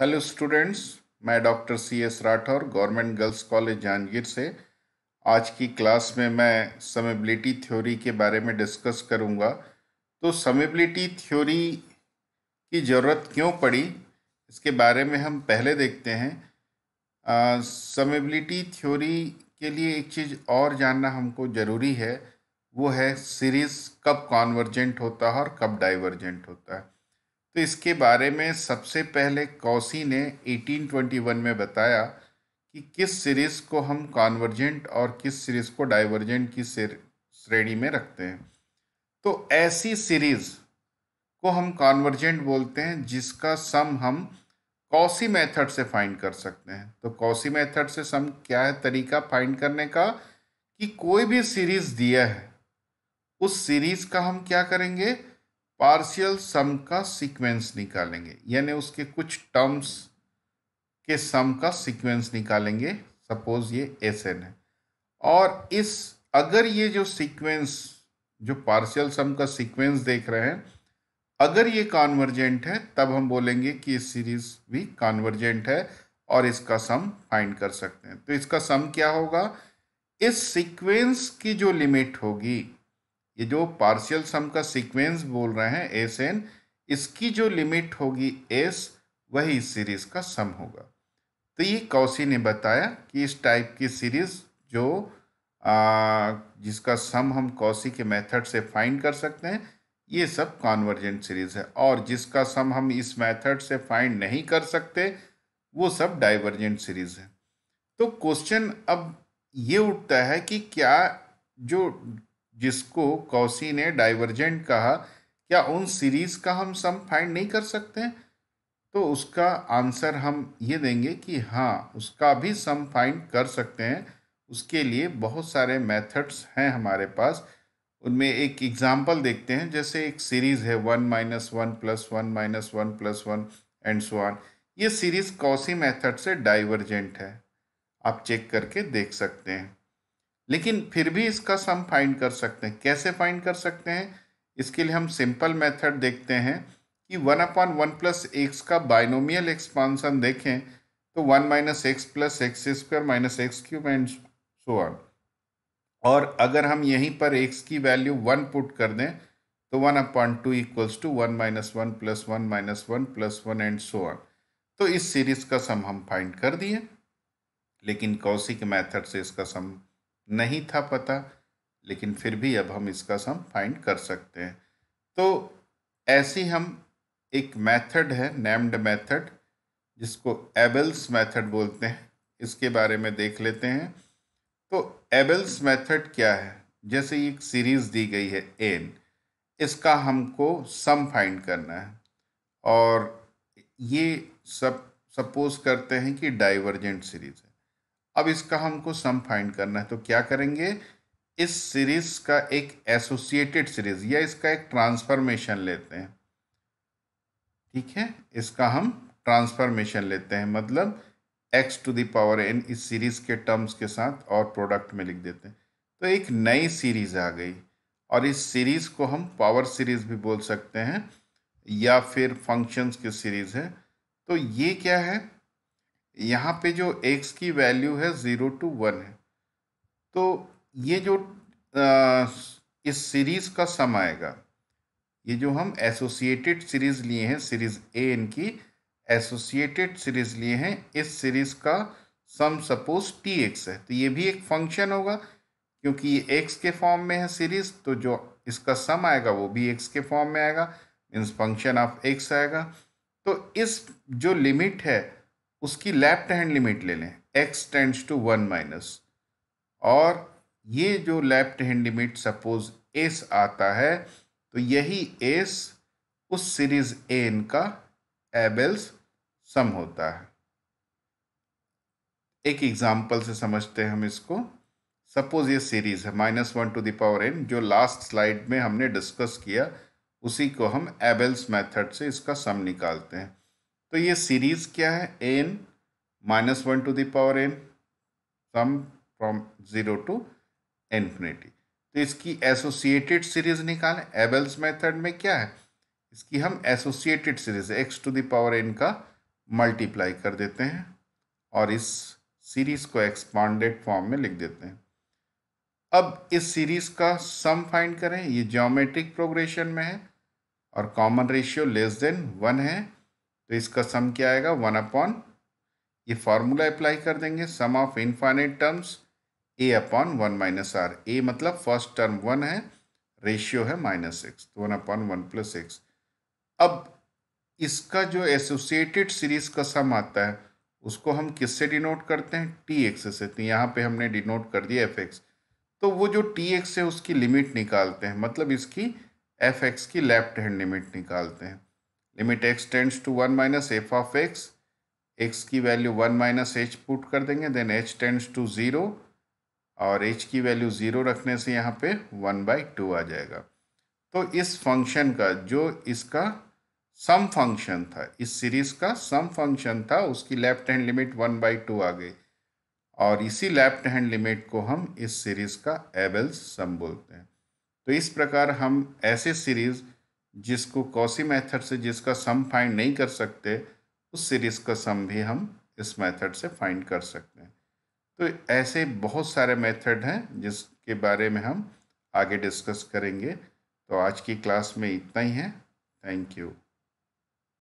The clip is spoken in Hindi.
हेलो स्टूडेंट्स मैं doctor C S Rathore government girls college Jahangir से आज की क्लास में मैं समेबिलिटी थ्योरी के बारे में डिस्कस करूंगा तो समेबिलिटी थ्योरी की ज़रूरत क्यों पड़ी इसके बारे में हम पहले देखते हैं समेबिलिटी थ्योरी के लिए एक चीज़ और जानना हमको ज़रूरी है वो है सीरीज़ कब कॉन्वर्जेंट होता है और कब डाइवर्जेंट होता है तो इसके बारे में सबसे पहले कौसी ने 1821 में बताया कि किस सीरीज़ को हम कॉन्वर्जेंट और किस सीरीज़ को डाइवर्जेंट की श्रेणी में रखते हैं तो ऐसी सीरीज़ को हम कॉन्वर्जेंट बोलते हैं जिसका सम हम कौसी मेथड से फाइंड कर सकते हैं तो कौसी मेथड से सम क्या है तरीका फाइंड करने का कि कोई भी सीरीज दिया है उस सीरीज का हम क्या करेंगे पार्शियल सम का सीक्वेंस निकालेंगे यानी उसके कुछ टर्म्स के सम का सीक्वेंस निकालेंगे सपोज ये एस एन है और इस अगर ये जो सीक्वेंस जो पार्शियल सम का सीक्वेंस देख रहे हैं अगर ये कॉन्वर्जेंट है तब हम बोलेंगे कि ये सीरीज भी कॉन्वर्जेंट है और इसका सम फाइंड कर सकते हैं तो इसका सम क्या होगा इस सीक्वेंस की जो लिमिट होगी ये जो पार्शियल सम का सीक्वेंस बोल रहे हैं एस एन इसकी जो लिमिट होगी एस वही सीरीज़ का सम होगा तो ये कौशी ने बताया कि इस टाइप की सीरीज़ जो आ, जिसका सम हम कौशी के मेथड से फाइंड कर सकते हैं ये सब कॉन्वर्जेंट सीरीज़ है और जिसका सम हम इस मेथड से फाइंड नहीं कर सकते वो सब डाइवर्जेंट सीरीज़ है तो क्वेश्चन अब ये उठता है कि क्या जो जिसको कौसी ने डाइवर्जेंट कहा क्या उन सीरीज का हम सम फाइंड नहीं कर सकते हैं? तो उसका आंसर हम ये देंगे कि हाँ उसका भी सम फाइंड कर सकते हैं उसके लिए बहुत सारे मेथड्स हैं हमारे पास उनमें एक एग्जाम्पल देखते हैं जैसे एक सीरीज़ है one minus one plus one minus one plus one and so on ये सीरीज़ कौसी मेथड से डाइवर्जेंट है आप चेक करके देख सकते हैं लेकिन फिर भी इसका सम फाइंड कर सकते हैं कैसे फाइंड कर सकते हैं इसके लिए हम सिंपल मेथड देखते हैं कि one upon one plus X का बाइनोमियल एक्सपांसन देखें तो one minus X plus X square minus X cube and so on और अगर हम यहीं पर एक्स की वैल्यू वन पुट कर दें तो one upon two equals to one minus one plus one minus one plus one and so on तो इस सीरीज का सम हम फाइंड कर दिए लेकिन कौशिक मेथड से इसका सम नहीं था पता लेकिन फिर भी अब हम इसका सम फाइंड कर सकते हैं तो ऐसी हम एक मेथड है नेम्ड मेथड जिसको एबल्स मेथड बोलते हैं इसके बारे में देख लेते हैं तो एबल्स मेथड क्या है जैसे एक सीरीज़ दी गई है एन इसका हमको सम फाइंड करना है और ये सब सपोज करते हैं कि डाइवर्जेंट सीरीज़ है अब इसका हमको सम फाइंड करना है तो क्या करेंगे इस सीरीज का एक एसोसिएटेड सीरीज या इसका एक ट्रांसफॉर्मेशन लेते हैं ठीक है इसका हम ट्रांसफॉर्मेशन लेते हैं मतलब एक्स टू दावर एन इस सीरीज के टर्म्स के साथ और प्रोडक्ट में लिख देते हैं तो एक नई सीरीज आ गई और इस सीरीज को हम पावर सीरीज भी बोल सकते हैं या फिर फंक्शंस की सीरीज है तो ये क्या है यहाँ पे जो एक्स की वैल्यू है ज़ीरो टू वन है तो ये जो आ, इस सीरीज़ का सम आएगा ये जो हम एसोसिएटेड सीरीज़ लिए हैं सीरीज़ ए इनकी एसोसिएटेड सीरीज़ लिए हैं इस सीरीज़ का सम सपोज टी एक्स है तो ये भी एक फंक्शन होगा क्योंकि ये एक्स के फॉर्म में है सीरीज़ तो जो इसका सम आएगा वो भी एक्स के फॉर्म में आएगा मीन्स फंक्शन ऑफ एक्स आएगा तो इस जो लिमिट है उसकी लेफ्ट हैंड लिमिट ले लें X tends to one minus और ये जो left hand limit suppose S आता है तो यही एस उस सीरीज एन का एबल्स सम होता है एक एग्जाम्पल से समझते हैं हम इसको सपोज ये सीरीज है minus one to the power N जो लास्ट स्लाइड में हमने डिस्कस किया उसी को हम एबल्स मेथड से इसका सम निकालते हैं तो ये सीरीज़ क्या है N minus one to the power N sum from zero to infinity तो इसकी एसोसिएटेड सीरीज़ निकालें एबल्स मेथड में क्या है इसकी हम associated series X to the power N का मल्टीप्लाई कर देते हैं और इस सीरीज़ को एक्सपांडेड फॉर्म में लिख देते हैं अब इस सीरीज़ का सम फाइंड करें ये ज्योमेट्रिक प्रोग्रेशन में है और common ratio less than one है तो इसका सम क्या आएगा वन अपॉन ये फार्मूला अप्लाई कर देंगे sum of infinite terms A upon one minus R A मतलब फर्स्ट टर्म वन है रेशियो है माइनस सिक्स तो one upon one plus six अब इसका जो एसोसिएटेड सीरीज का सम आता है उसको हम किससे डिनोट करते हैं टी एक्स से तो यहाँ पे हमने डिनोट कर दिया एफ एक्स तो वो जो टी एक्स है उसकी लिमिट निकालते हैं मतलब इसकी एफ एक्स की लेफ्ट हैंड लिमिट निकालते हैं limit X tends to one minus F of X X की value one minus H put कर देंगे then H tends to zero और एच की वैल्यू ज़ीरो रखने से यहाँ पे वन बाई टू आ जाएगा तो इस फंक्शन का जो इसका सम फंक्शन था इस सीरीज़ का सम फंक्शन था उसकी left hand limit one by two आ गई और इसी लेफ्ट हैंड लिमिट को हम इस सीरीज़ का एबल्स सम बोलते हैं तो इस प्रकार हम ऐसे सीरीज़ जिसको कौसी मेथड से जिसका सम फाइंड नहीं कर सकते उस सीरीज़ का सम भी हम इस मेथड से फाइंड कर सकते हैं तो ऐसे बहुत सारे मेथड हैं जिसके बारे में हम आगे डिस्कस करेंगे तो आज की क्लास में इतना ही है थैंक यू